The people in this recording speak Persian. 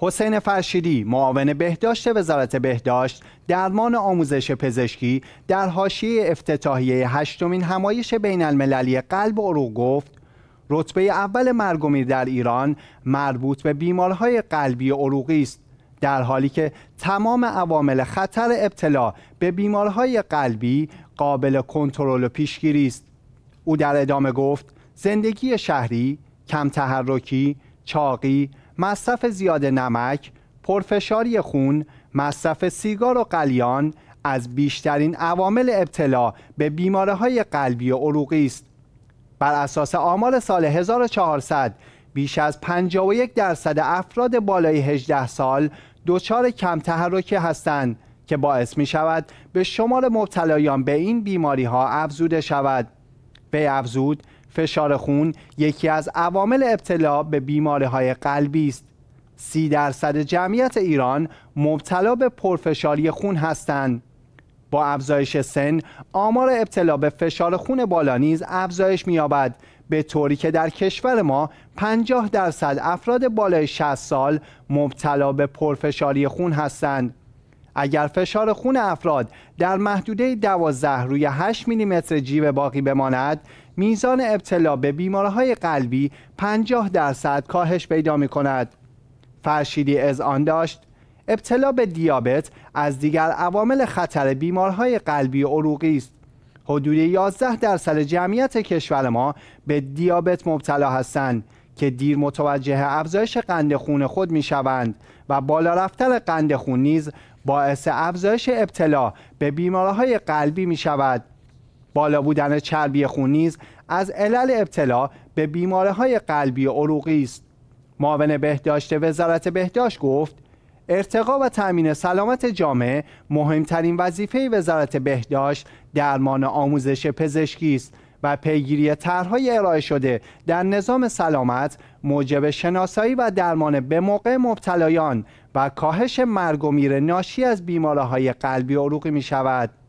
حسین فرشیدی معاون بهداشت وزارت بهداشت درمان آموزش پزشکی در حاشیه افتتاحیه هشتمین همایش بین المللی قلب عروق گفت رتبه اول مرگومیر در ایران مربوط به بیمارهای قلبی عروقی است در حالی که تمام عوامل خطر ابتلا به بیمارهای قلبی قابل کنترل و پیشگیری است او در ادامه گفت زندگی شهری کم تحرکی چاقی مصرف زیاد نمک، پرفشاری خون، مصرف سیگار و قلیان از بیشترین عوامل ابتلا به بیماره های قلبی و عروقی است. بر اساس آمار سال 1400 بیش از 51 درصد افراد بالای 18 سال دچار کم تحرکی هستند که باعث می شود به شمار مبتلایان به این بیماری ها افزوده شود. به افزود فشار خون یکی از عوامل ابتلا به بیماری های قلبی است. سی درصد جمعیت ایران مبتلا به پرفشاری خون هستند. با افزایش سن آمار ابتلا به فشار خون بالا نیز افزایش می‌یابد به طوری که در کشور ما 50 درصد افراد بالای 60 سال مبتلا به پرفشاری خون هستند اگر فشار خون افراد در محدوده 12 روی 8 میلیمتر جیب باقی بماند میزان ابتلا به بیمارهای قلبی 50 درصد کاهش پیدا می کند فرشیدی از آن داشت ابتلا به دیابت از دیگر عوامل خطر بیمارهای قلبی عروقی است حدود 11 درصد جمعیت کشور ما به دیابت مبتلا هستند که دیر متوجه افزایش قند خون خود می شوند و بالا رفتن قند خون نیز باعث افزایش ابتلا به بیماریهای قلبی می شود بالا بودن چربی خون نیز از علل ابتلا به بیماریهای قلبی عروقی است معاون بهداشت وزارت بهداشت گفت ارتقا و تأمین سلامت جامعه مهمترین وظیفه وزارت بهداشت درمان آموزش پزشکی است و پیگیری طرحهای ارائه شده در نظام سلامت موجب شناسایی و درمان به موقع مبتلایان و کاهش مرگ و میر ناشی از های قلبی و عروقی می شود.